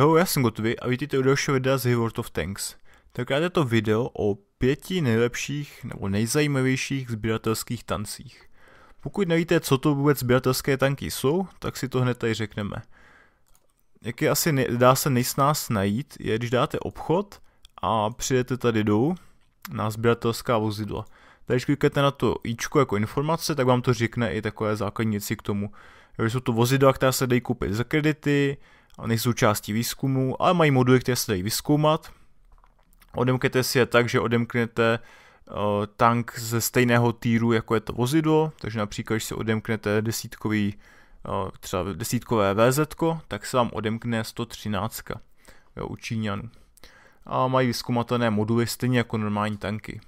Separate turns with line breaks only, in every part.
Hello, já jsem Gotovi a vítejte u dalšího videa z World of Tanks. Tenkrát je to video o pěti nejlepších nebo nejzajímavějších sběratelských tancích. Pokud nevíte, co to vůbec sběratelské tanky jsou, tak si to hned tady řekneme. Jak je asi ne, dá se nejsnáz najít, je když dáte obchod a přijdete tady dolů na sběratelská vozidla. Tady když kliknete na to ičko jako informace, tak vám to řekne i takové základní věci k tomu. Jsou to vozidla, která se dají koupit za kredity, nejsou součástí výzkumu, ale mají moduly, které se dají vyzkoumat. Odemknete si je tak, že odemknete eh, tank ze stejného týru, jako je to vozidlo, takže například, když si odemknete desítkový, eh, třeba desítkové VZ, tak se vám odemkne 113 jo, u Číňanů. A mají vyzkoumatelné moduly stejně jako normální tanky.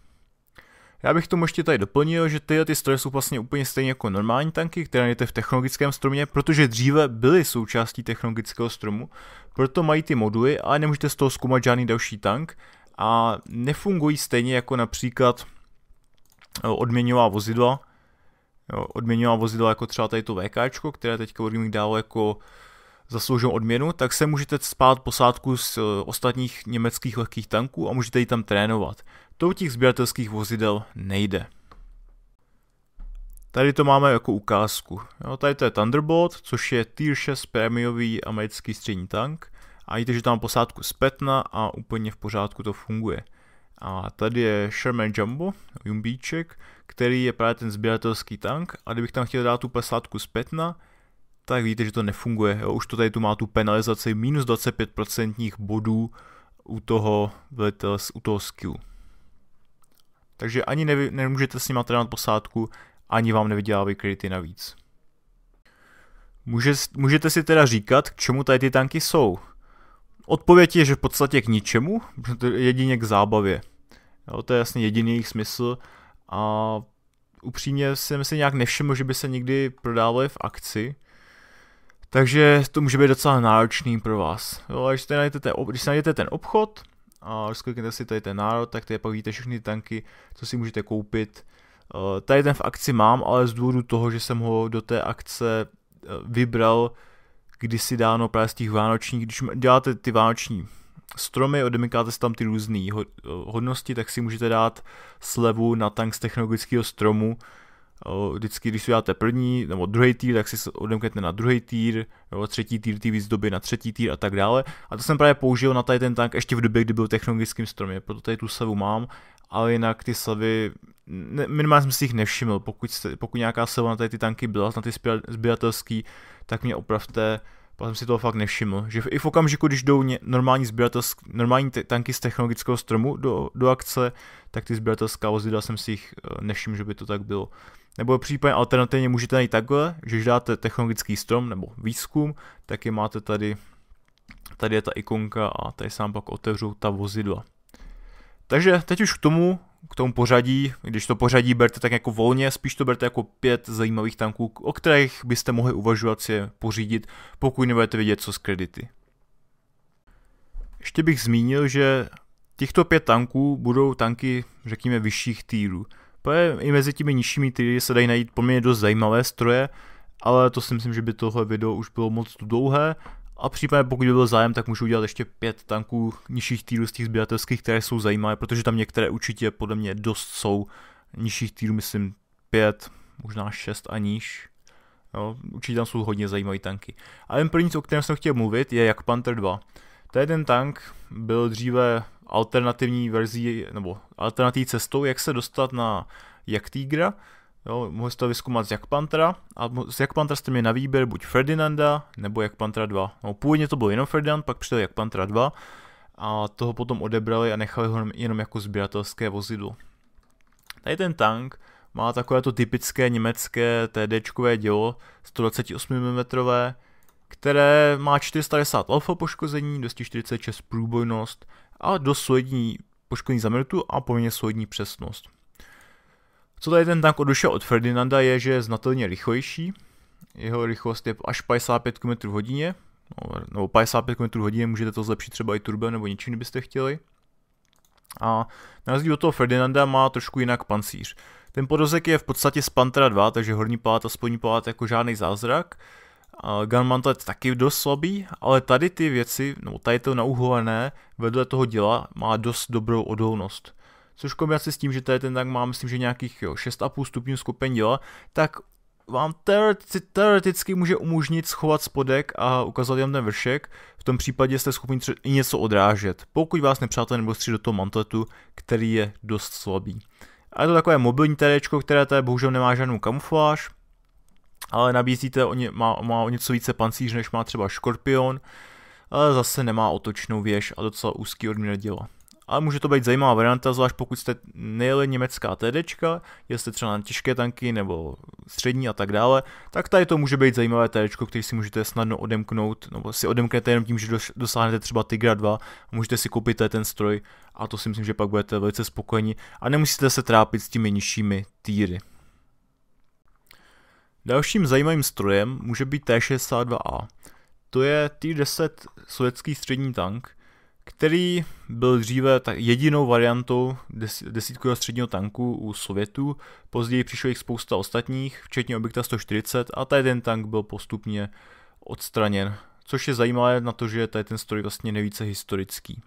Já bych tomu ještě tady doplnil, že tyhle ty stroje jsou vlastně úplně stejně jako normální tanky, které najdete v technologickém stromě, protože dříve byly součástí technologického stromu, proto mají ty moduly, ale nemůžete z toho zkoumat žádný další tank a nefungují stejně jako například eh, odměňová vozidla, odměňová vozidla jako třeba tady to VK, které teďka Wargaming dalo jako zaslouženou odměnu, tak se můžete spát posádku z eh, ostatních německých lehkých tanků a můžete ji tam trénovat. To u těch sběratelských vozidel nejde. Tady to máme jako ukázku. Jo, tady to je Thunderbolt, což je Tier 6 prémiový americký střední tank. A vidíte, že tam posádku z Petna a úplně v pořádku to funguje. A tady je Sherman Jumbo, Jumbíček, který je právě ten sběratelský tank. A kdybych tam chtěl dát tu posádku z Petna, tak vidíte, že to nefunguje. Jo, už to tady tu má tu penalizaci minus 25% bodů u toho, u toho skillu takže ani nevy, nemůžete s nima trénovat posádku, ani vám nevydělávají kredity navíc. Může, můžete si teda říkat, k čemu tady ty tanky jsou. Odpověď je, že v podstatě k ničemu, jedině k zábavě. Jo, to je jasně jediný jejich smysl a upřímně jsem si nějak nevšiml, že by se někdy prodávali v akci, takže to může být docela náročný pro vás. Jo, když, najdete, když si najdete ten obchod, a rozkliknete si tady ten národ, tak tady pak vidíte všechny tanky, co si můžete koupit. Eh, tady ten v akci mám, ale z důvodu toho, že jsem ho do té akce eh, vybral kdysi dáno právě z těch vánočních, když děláte ty vánoční stromy, odemykáte si tam ty různé eh, hodnosti, tak si můžete dát slevu na tank z technologického stromu, vždycky, když si uděláte první nebo druhý týr, tak si odemknete na druhý týr, nebo třetí týr ty výzdoby na třetí týr a tak dále. A to jsem právě použil na tady ten tank ještě v době, kdy byl technologickým stromě, proto tady tu savu mám, ale jinak ty savy, ne, minimálně jsem si jich nevšiml, pokud, jste, pokud nějaká sava na tady ty tanky byla, na ty sběratelský, tak mě opravte, pak jsem si toho fakt nevšiml, že v, i v okamžiku, když jdou ně, normální, normální tanky z technologického stromu do, do akce, tak ty sběratelská vozidla jsem si jich eh, nevšiml, že by to tak bylo. Nebo případně alternativně můžete najít takhle, že když dáte technologický strom nebo výzkum, tak je máte tady, tady je ta ikonka a tady se vám pak otevřou ta vozidla. Takže teď už k tomu, k tomu pořadí, když to pořadí berte tak jako volně, spíš to berte jako pět zajímavých tanků, o kterých byste mohli uvažovat si je pořídit, pokud nebudete vědět, co s kredity. Ještě bych zmínil, že těchto pět tanků budou tanky, řekněme, vyšších týrů. Protože i mezi těmi nižšími týry se dají najít poměrně dost zajímavé stroje, ale to si myslím, že by tohle video už bylo moc dlouhé. A případně pokud by byl zájem, tak můžu udělat ještě pět tanků nižších týrů z těch sběratelských, které jsou zajímavé, protože tam některé určitě podle mě dost jsou nižších týrů, myslím pět, možná šest a níž. Jo, určitě tam jsou hodně zajímavé tanky. A jen první, o kterém jsem chtěl mluvit, je jak Panther 2. Tady ten tank byl dříve alternativní verzí, nebo alternativní cestou, jak se dostat na jak Tigra, Jo, mohli jste to vyzkoumat z Jak Pantra a z Jak Pantra jste měli na výběr buď Ferdinanda nebo Jak Pantra 2. No, původně to byl jenom Ferdinand, pak přišel Jak Pantra 2 a toho potom odebrali a nechali ho jenom jako sběratelské vozidlo. Tady ten tank má takové to typické německé TDčkové dělo, 128 mm, které má 450 alfa poškození, 246 průbojnost a dost solidní poškození za minutu a poměrně solidní přesnost. Co tady ten tank odlišuje od Ferdinanda je, že je znatelně rychlejší. Jeho rychlost je až 55 km h hodině, no, nebo 55 km h hodině můžete to zlepšit třeba i turbo nebo něčím, kdybyste chtěli. A na rozdíl od toho Ferdinanda má trošku jinak pancíř. Ten podozek je v podstatě z Pantera 2, takže horní palát a spodní palát jako žádný zázrak. Gunman to je taky dost slabý, ale tady ty věci, no tady to nauholené vedle toho děla má dost dobrou odolnost. Což kombinaci s tím, že tady ten tank má myslím, že nějakých jo, 6,5 stupňů skupin děla, tak vám teoreticky, teoreticky může umožnit schovat spodek a ukázat jen ten vršek, v tom případě jste schopni i něco odrážet, pokud vás nepřátelé nebo stří do toho mantletu, který je dost slabý. A je to takové mobilní terečko, které tady bohužel nemá žádnou kamufláž, ale nabízíte, o ně, má, má o něco více pancíř, než má třeba Škorpion, ale zase nemá otočnou věž a docela úzký odměr děla. Ale může to být zajímavá varianta, zvlášť pokud jste nejeli německá TDčka, jestli třeba na těžké tanky nebo střední a tak dále, tak tady to může být zajímavé TDčko, který si můžete snadno odemknout, nebo si odemknete jenom tím, že dosáhnete třeba Tigra 2 a můžete si koupit ten stroj a to si myslím, že pak budete velice spokojeni a nemusíte se trápit s těmi nižšími týry. Dalším zajímavým strojem může být T-62A. To je T-10 sovětský střední tank, který byl dříve tak jedinou variantou des, desítkového středního tanku u Sovětů. Později přišlo jich spousta ostatních, včetně objekta 140 a tady ten tank byl postupně odstraněn. Což je zajímavé na to, že tady ten stroj vlastně nejvíce historický.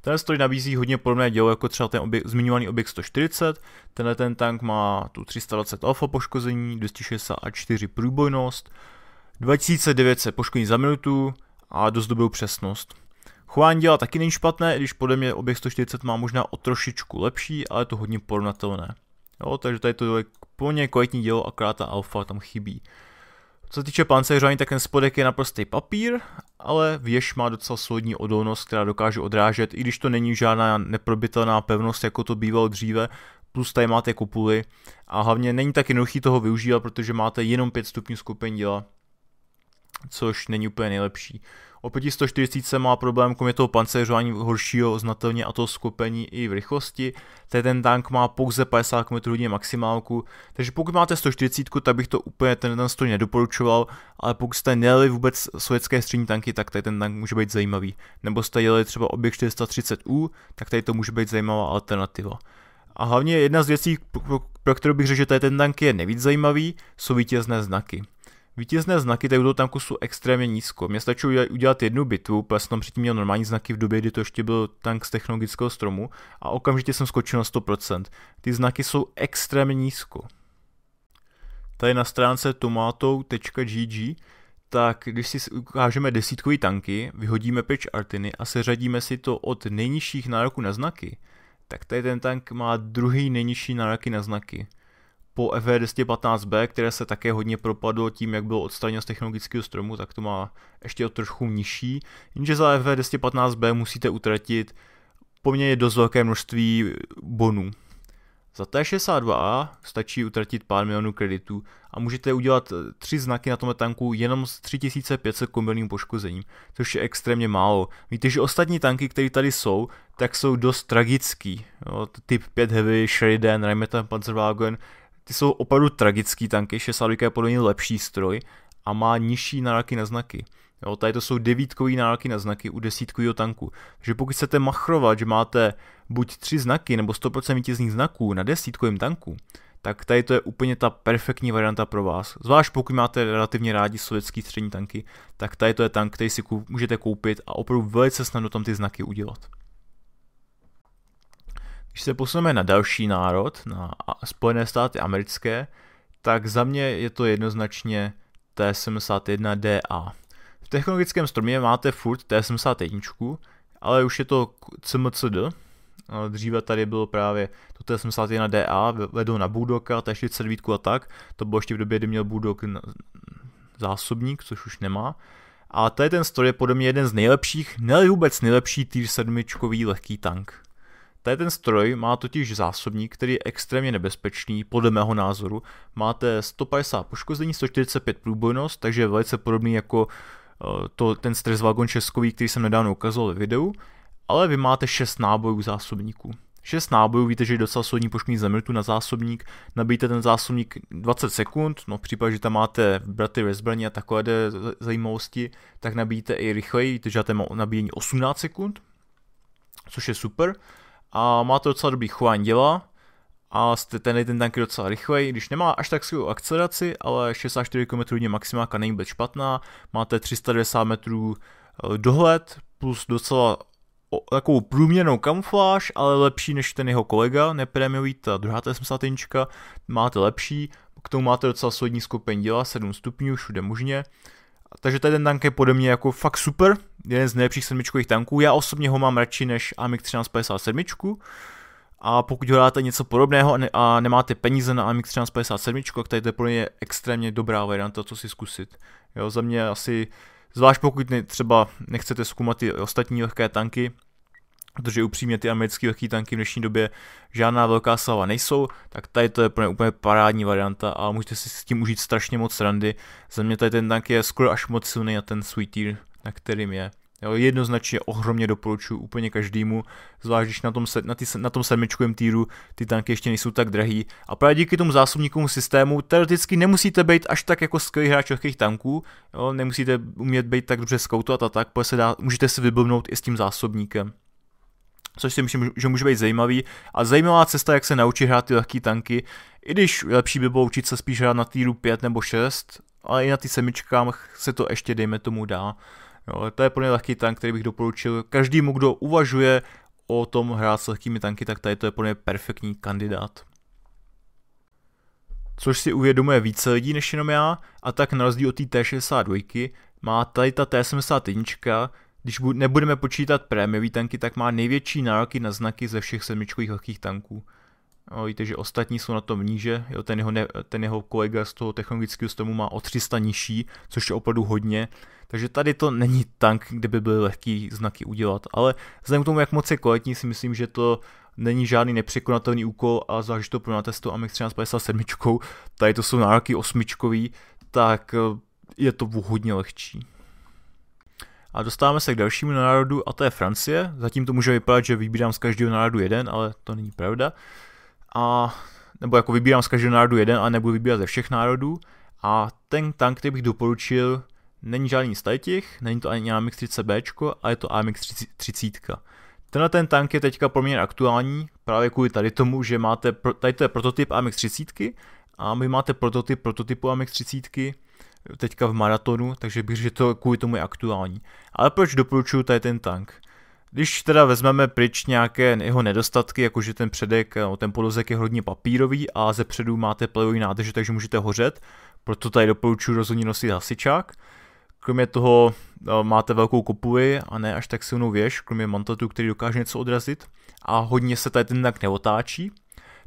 Ten stroj nabízí hodně podobné dělo jako třeba ten objek, zmiňovaný objekt 140, tenhle ten tank má tu 320 alfa poškození, 264 průbojnost, 2900 poškození za minutu a dost dobrou přesnost. Chování dělá taky není špatné, i když podle mě objekt 140 má možná o trošičku lepší, ale to hodně porovnatelné. Jo, takže tady to je plně kvalitní dělo, akorát ta alfa tam chybí. Co se týče pancéřování, tak ten spodek je naprostý papír, ale věž má docela solidní odolnost, která dokáže odrážet, i když to není žádná neprobitelná pevnost, jako to bývalo dříve, plus tady máte kopuly a hlavně není tak jednoduchý toho využívat, protože máte jenom 5 stupňů skupin díla, což není úplně nejlepší. Opět 140 má problém kromě toho pancéřování horšího znatelně a to skupení i v rychlosti. Tady ten tank má pouze 50 km hodně maximálku, takže pokud máte 140, tak bych to úplně ten, ten stroj nedoporučoval, ale pokud jste nejeli vůbec sovětské střední tanky, tak tady ten tank může být zajímavý. Nebo jste jeli třeba objekt 430U, tak tady to může být zajímavá alternativa. A hlavně jedna z věcí, pro, pro, pro kterou bych řekl, že tady ten tank je nejvíc zajímavý, jsou vítězné znaky. Vítězné znaky tady u toho tanku jsou extrémně nízko. Mě stačí udělat jednu bitvu, protože jsem tam předtím měl normální znaky v době, kdy to ještě byl tank z technologického stromu a okamžitě jsem skočil na 100%. Ty znaky jsou extrémně nízko. Tady na stránce tomato.gg tak když si ukážeme desítkový tanky, vyhodíme pryč artiny a seřadíme si to od nejnižších nároků na znaky, tak tady ten tank má druhý nejnižší nároky na znaky po FV215B, které se také hodně propadlo tím, jak bylo odstraněno z technologického stromu, tak to má ještě o trošku nižší. Jenže za FV215B musíte utratit poměrně dost velké množství bonů. Za T62A stačí utratit pár milionů kreditů a můžete udělat eh, tři znaky na tomhle tanku jenom s 3500 kombinovaným poškozením, což je extrémně málo. Víte, že ostatní tanky, které tady jsou, tak jsou dost tragický. Jo, typ 5 Heavy, Sheridan, Rheinmetall Panzerwagen, ty jsou opravdu tragický tanky, 62 je podle něj lepší stroj a má nižší náraky na znaky. Jo, tady to jsou devítkový náraky na znaky u desítkového tanku. Takže pokud chcete machrovat, že máte buď tři znaky nebo 100% vítězných znaků na desítkovém tanku, tak tady to je úplně ta perfektní varianta pro vás. Zvlášť pokud máte relativně rádi sovětský střední tanky, tak tady to je tank, který si můžete koupit a opravdu velice snadno tam ty znaky udělat. Když se posuneme na další národ, na Spojené státy americké, tak za mě je to jednoznačně T71DA. V technologickém stromě máte furt T71, ale už je to CMCD. Dříve tady bylo právě to T71DA, vedou na Budoka, T47 a tak. To bylo ještě v době, kdy měl Budok zásobník, což už nemá. A tady ten stroj je podle mě jeden z nejlepších, ne vůbec nejlepší tier 7 lehký tank. Tady ten stroj má totiž zásobník, který je extrémně nebezpečný, podle mého názoru. Máte 150 poškození, 145 průbojnost, takže je velice podobný jako eh, to, ten stres vagon českový, který jsem nedávno ukazoval ve videu, ale vy máte 6 nábojů zásobníků. 6 nábojů, víte, že je docela solidní pošmít zemrtu na zásobník, nabijte ten zásobník 20 sekund, no v případě, že tam máte braty ve zbraně a takové zajímavosti, tak nabijte i rychleji, víte, že já tam nabíjení 18 sekund, což je super a má to docela dobrý chování děla a ten ten tank je docela rychlej, když nemá až tak skvělou akceleraci, ale 64 km hodně maximálka není vůbec špatná, máte 390 metrů eh, dohled plus docela o, takovou průměrnou kamufláž, ale lepší než ten jeho kolega, nepremiový, ta druhá T71, máte lepší, k tomu máte docela solidní skupení děla, 7 stupňů, všude možně, takže tady ten tank je podle mě jako fakt super, jeden z nejlepších sedmičkových tanků. Já osobně ho mám radši než AMIG 1357. A pokud hledáte něco podobného a, nemáte peníze na AMX 1357, tak tady to je pro mě extrémně dobrá varianta, co si zkusit. Jo, za mě asi, zvlášť pokud ne, třeba nechcete zkoumat ty ostatní lehké tanky, protože upřímně ty americké lehké tanky v dnešní době žádná velká slava nejsou, tak tady to je pro úplně parádní varianta a můžete si s tím užít strašně moc randy. Za mě tady ten tank je skoro až moc silný a ten svůj tier, na kterým je. Jo, jednoznačně ohromně doporučuji úplně každému, zvlášť když na tom, se, na, tý, na tom sedmičkovém týru ty tanky ještě nejsou tak drahý. A právě díky tomu zásobníkovému systému teoreticky nemusíte být až tak jako skvělý hráč lehkých tanků, jo, nemusíte umět být tak dobře scoutovat a tak, se dá, můžete si vyblbnout i s tím zásobníkem což si myslím, že může být zajímavý. A zajímavá cesta, jak se naučit hrát ty lehké tanky, i když lepší by bylo učit se spíš hrát na týru 5 nebo 6, ale i na ty semičkách se to ještě, dejme tomu, dá. Jo, to je plně lehký tank, který bych doporučil každému, kdo uvažuje o tom hrát s lehkými tanky, tak tady to je plně perfektní kandidát. Což si uvědomuje více lidí než jenom já, a tak na rozdíl od té T62 má tady ta T71 když nebudeme počítat prémiový tanky, tak má největší nároky na znaky ze všech sedmičkových lehkých tanků. O, víte, že ostatní jsou na tom níže, jo, ten, jeho ne, ten jeho kolega z toho technologického stromu má o 300 nižší, což je opravdu hodně. Takže tady to není tank, kde by byly lehký znaky udělat, ale vzhledem k tomu, jak moc je koletní, si myslím, že to není žádný nepřekonatelný úkol a zvlášť to pro natestu AMX 1357, tady to jsou nároky osmičkový, tak eh, je to hodně lehčí. A dostáváme se k dalšímu národu a to je Francie. Zatím to může vypadat, že vybírám z každého národu jeden, ale to není pravda. A nebo jako vybírám z každého národu jeden a nebudu vybírat ze všech národů. A ten tank, který bych doporučil, není žádný z těch, není to ani AMX 30B, ale je to AMX 30. Tenhle ten tank je teďka mě aktuální, právě kvůli tady tomu, že máte, tady to je prototyp AMX 30 a vy máte prototyp prototypu AMX 30 teďka v maratonu, takže bych řekl, že to kvůli tomu je aktuální. Ale proč doporučuju tady ten tank? Když teda vezmeme pryč nějaké jeho nedostatky, jakože ten předek, eh, ten podozek je hodně papírový a ze předu máte plevový nádrže, takže můžete hořet, proto tady doporučuji rozhodně nosit hasičák. Kromě toho eh, máte velkou kopuji a ne až tak silnou věž, kromě mantlatu, který dokáže něco odrazit a hodně se tady ten tank neotáčí,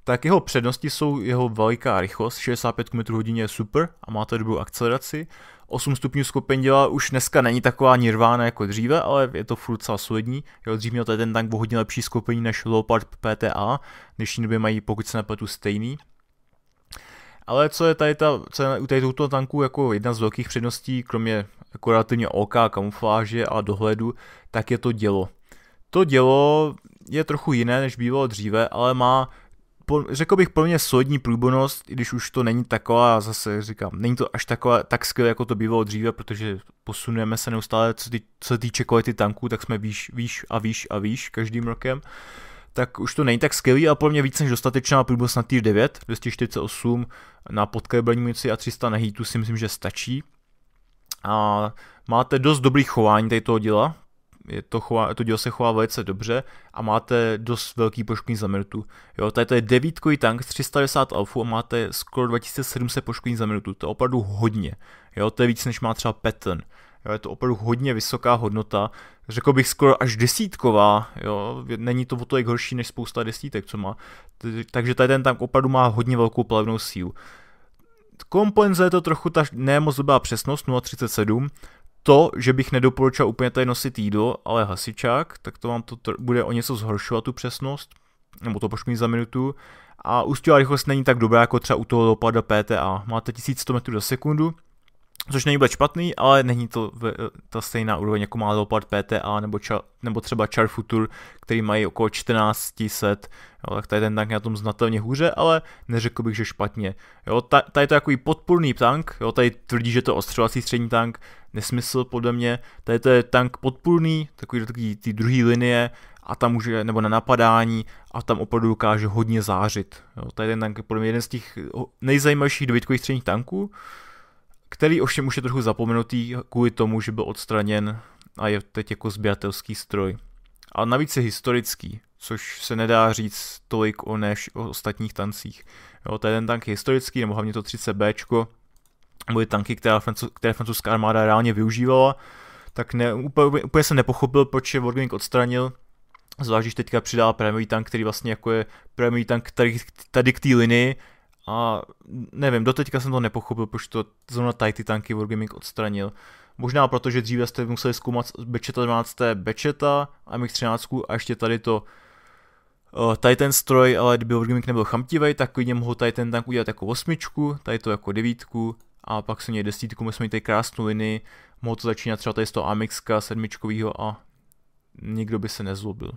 tak jeho přednosti jsou jeho veliká rychlost, 65 km hodině je super a má to dobrou akceleraci. 8 stupňů dělá už dneska není taková nirvána jako dříve, ale je to furt celá solidní. Jo, dřív měl tady ten tank o hodně lepší skopení než Leopard PTA, v dnešní době mají, pokud se nepletu, stejný. Ale co je tady, ta, co je u tady tohoto tanku jako jedna z velkých předností, kromě jako relativně OK, kamufláže a dohledu, tak je to dělo. To dělo je trochu jiné, než bývalo dříve, ale má řekl bych pro mě solidní průbornost, i když už to není taková, zase říkám, není to až taková, tak skvělé, jako to bývalo dříve, protože posunujeme se neustále, co, ty, co týče kvality tanků, tak jsme výš, výš a výš a výš každým rokem tak už to není tak skvělý, ale pro mě víc než dostatečná průbnost na tier 9, 248 na podkreblení munici a 300 na heatu si myslím, že stačí. A máte dost dobrý chování tady toho díla, je to, chová, to dílo se chová velice dobře a máte dost velký poškození za minutu. Jo, tady to je devítkový tank 360 390 alfu a máte skoro 2700 poškození za minutu, to je opravdu hodně. Jo, to je víc než má třeba Patton. Jo, je to opravdu hodně vysoká hodnota, řekl bych skoro až desítková, jo, není to o tolik horší než spousta desítek, co má. Takže tady ten tank opravdu má hodně velkou plavnou sílu kompenzuje to trochu ta nemoc dobrá přesnost 0.37, to, že bych nedoporučil úplně tady nosit jídlo, ale hasičák, tak to vám to tr- bude o něco zhoršovat tu přesnost, nebo to poškodí za minutu. A ústěvá rychlost není tak dobrá jako třeba u toho dopada PTA. Máte 1100 metrů za sekundu, Což není vůbec špatný, ale není to v, eh, ta stejná úroveň, jako má Leopard PTA nebo, ča, nebo třeba Char Futur, který mají okolo set, jo, tak tady ten tank je na tom znatelně hůře, ale neřekl bych, že špatně. Jo, ta, tady to je takový podpůrný tank, jo, tady tvrdí, že to je ostřelovací střední tank, nesmysl podle mě, tady to je tank podpůrný, takový, takový ty druhé linie, a tam může, nebo na napadání a tam opravdu dokáže hodně zářit. Jo, tady ten tank je podle mě jeden z těch nejzajímavějších dobytkových středních tanků, který ovšem už je trochu zapomenutý kvůli tomu, že byl odstraněn a je teď jako sběratelský stroj. A navíc je historický, což se nedá říct tolik o než o ostatních tancích. Jo, to je ten tank historický, nebo hlavně to 30B, byly tanky, které, francouz, které francouzská armáda reálně využívala, tak ne, úplně, úplně jsem nepochopil, proč je Wargaming odstranil, zvlášť když teďka přidá prémiový tank, který vlastně jako je prémiový tank tady, tady k té linii, a nevím, doteďka jsem to nepochopil, proč to zrovna tady ty tanky Wargaming odstranil. Možná proto, že dříve jste museli zkoumat Bečeta 12. Bečeta, MX13 a ještě tady to eh, tady ten stroj, ale kdyby Wargaming nebyl chamtivý, tak klidně mohl tady ten tank udělat jako osmičku, tady to jako devítku a pak se měli desítku, my jsme měli tady krásnou linii, mohl to začínat třeba tady z toho Amixka sedmičkovýho a nikdo by se nezlobil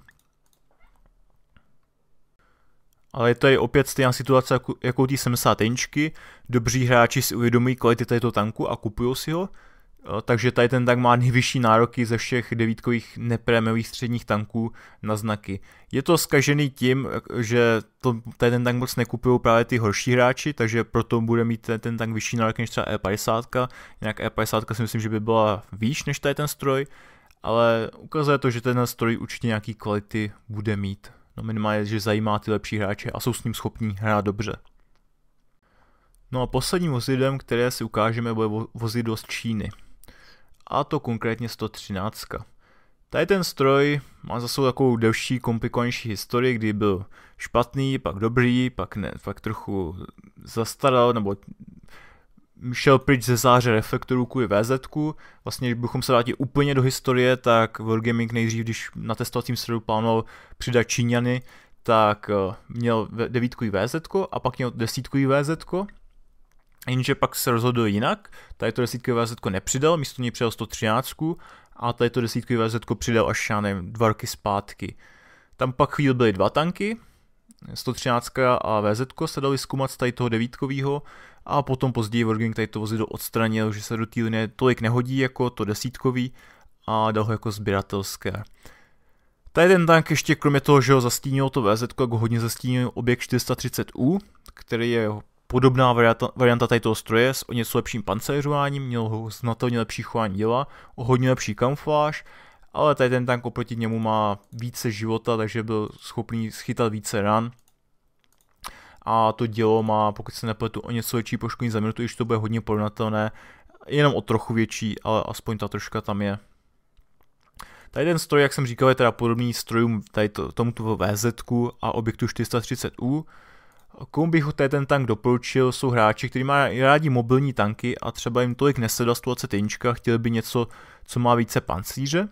ale je tady opět stejná situace jako, jako u 70 71. Dobří hráči si uvědomují kvality této tanku a kupují si ho, takže tady ten tank má nejvyšší nároky ze všech devítkových neprémiových středních tanků na znaky. Je to zkažený tím, že to, tady ten tank moc nekupují právě ty horší hráči, takže proto bude mít ten, ten tank vyšší nároky než třeba E50, jinak E50 si myslím, že by byla výš než tady ten stroj, ale ukazuje to, že ten stroj určitě nějaký kvality bude mít. No minimálně, že zajímá ty lepší hráče a jsou s ním schopní hrát dobře. No a posledním vozidlem, které si ukážeme, bude vozidlo z Číny. A to konkrétně 113. Tady ten stroj má za sebou takovou delší, komplikovanější historii, kdy byl špatný, pak dobrý, pak ne, pak trochu zastaral, nebo šel pryč ze záře reflektorů kvůli VZ. Vlastně, když bychom se vrátili úplně do historie, tak Wargaming nejdřív, když na testovacím středu plánoval přidat Číňany, tak eh, měl devítkový VZ a pak měl desítkový VZ. Jenže pak se rozhodl jinak, tady to desítkový VZ nepřidal, místo něj přidal 113 a tady to desítkový VZ přidal až, já nevím, dva roky zpátky. Tam pak chvíli byly dva tanky, 113 a VZ se dali zkoumat z tady toho devítkového a potom později Wargaming tady to vozidlo odstranil, že se do té linie tolik nehodí jako to desítkový a dal ho jako sběratelské. Tady ten tank ještě kromě toho, že ho zastínil to VZ, jako hodně zastínil objekt 430U, který je podobná varianta, varianta tady toho stroje s o něco lepším pancéřováním, měl ho znatelně lepší chování děla, o hodně lepší kamufláž ale tady ten tank oproti němu má více života, takže byl schopný schytat více ran. A to dělo má, pokud se nepletu, o něco větší poškození za minutu, když to bude hodně porovnatelné, jenom o trochu větší, ale aspoň ta troška tam je. Tady ten stroj, jak jsem říkal, je teda podobný strojům tady to, tomuto VZ a objektu 430U. Komu bych tady ten tank doporučil, jsou hráči, kteří mají rádi mobilní tanky a třeba jim tolik nesedá 121, chtěli by něco, co má více pancíře,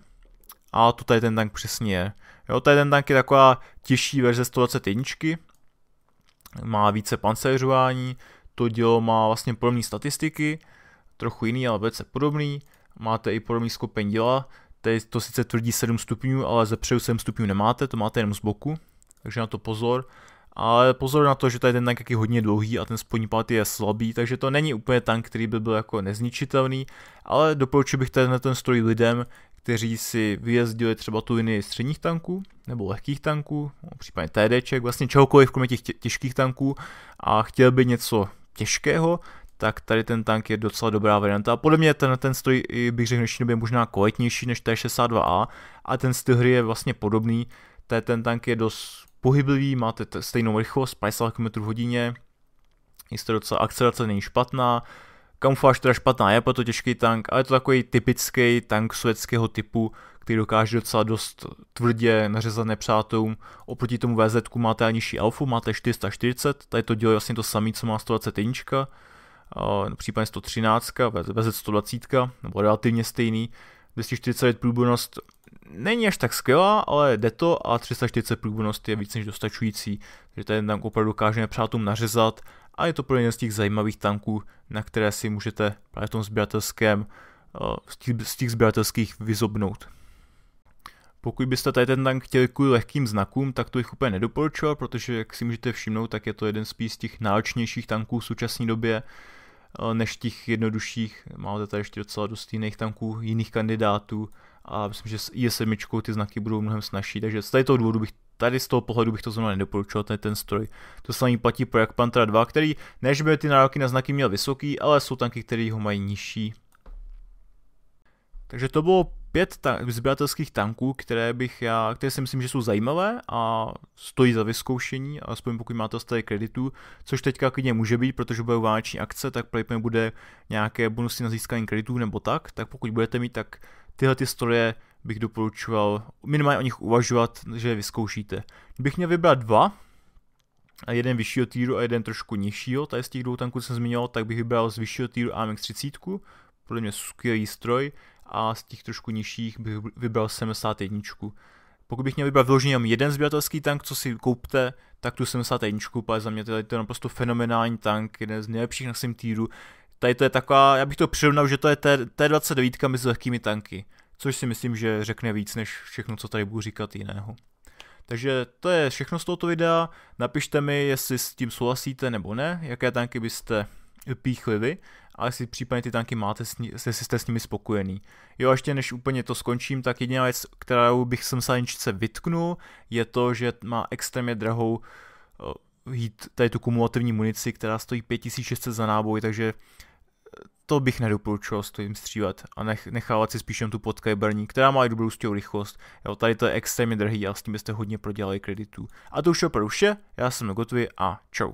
a to tady ten tank přesně je. Jo, tady ten tank je taková těžší verze 121, má více pancéřování, to dílo má vlastně podobné statistiky, trochu jiný, ale velice podobný. Máte i podobný skupin díla, tady to sice tvrdí 7 stupňů, ale ze předu 7 stupňů nemáte, to máte jenom z boku, takže na to pozor. Ale pozor na to, že tady ten tank je hodně dlouhý a ten spodní pát je slabý, takže to není úplně tank, který by byl jako nezničitelný, ale doporučuji bych tenhle ten stroj lidem, kteří si vyjezdili třeba tu linii středních tanků nebo lehkých tanků, případně TDček, vlastně čehokoliv kromě těch těžkých tanků a chtěl by něco těžkého, tak tady ten tank je docela dobrá varianta. A podle mě ten, ten stojí, bych řekl, dnešní době možná kvalitnější než T62A a ten styl hry je vlastně podobný. Té, ten tank je dost pohyblivý, máte stejnou rychlost, 50 km hodině, jistě docela akcelerace není špatná, Kamufláž teda špatná je, proto těžký tank, ale je to takový typický tank sovětského typu, který dokáže docela dost tvrdě nařezat nepřátelům. Oproti tomu VZ máte nižší alfu, máte 440, tady to dělá vlastně to samé, co má 121, případně 113, VZ 120, nebo relativně stejný. 249 průbornost není až tak skvělá, ale jde to a 340 průbornost je víc než dostačující, takže ten tank opravdu dokáže nepřátelům nařezat a je to pro jeden z těch zajímavých tanků, na které si můžete právě v tom sběratelském, eh, z těch sběratelských vyzobnout. Pokud byste tady ten tank chtěli kvůli lehkým znakům, tak to bych úplně nedoporučoval, protože jak si můžete všimnout, tak je to jeden spíš z těch náročnějších tanků v současné době eh, než těch jednodušších. Máte tady ještě docela dost jiných tanků, jiných kandidátů a myslím, že s i7 ty znaky budou mnohem snažší, takže z tady toho důvodu bych tady z toho pohledu bych to zrovna nedoporučoval, ten, ten stroj. To samý platí pro Jak Pantera 2, který než by ty nároky na znaky měl vysoký, ale jsou tanky, které ho mají nižší. Takže to bylo pět ta- zběratelských tanků, které, bych já, které si myslím, že jsou zajímavé a stojí za vyzkoušení, aspoň pokud máte dostatek kreditu což teďka klidně může být, protože bude vánoční akce, tak pravděpodobně bude nějaké bonusy na získání kreditů nebo tak, tak pokud budete mít, tak tyhle ty stroje bych doporučoval minimálně o nich uvažovat, že je vyzkoušíte. Kdybych měl vybrat dva, a jeden vyššího týru a jeden trošku nižšího, tady z těch dvou tanků jsem zmiňoval, tak bych vybral z vyššího týru AMX 30, podle mě skvělý stroj, a z těch trošku nižších bych vybral 71. Pokud bych měl vybrat vyloženě jenom jeden sběratelský tank, co si koupte, tak tu 71, ale za mě tady to je naprosto fenomenální tank, jeden z nejlepších na svém týru. Tady to je taková, já bych to přirovnal, že to je T29 mezi lehkými tanky což si myslím, že řekne víc než všechno, co tady budu říkat jiného. Takže to je všechno z tohoto videa, napište mi, jestli s tím souhlasíte nebo ne, jaké tanky byste píchli vy a jestli případně ty tanky máte, jestli jste s nimi spokojený. Jo a ještě než úplně to skončím, tak jediná věc, kterou bych sem saničce vytknul, je to, že má extrémně drahou jít eh, tady tu kumulativní munici, která stojí 5600 za náboj, takže to bych nedoporučoval s tím střívat. a nech, nechávat si spíš jen tu podkajbrní, která má i dobrou stěhu rychlost. Jo, tady to je extrémně drhý a s tím byste hodně prodělali kreditů. A to už je opravdu vše, já jsem Gotvi a čau.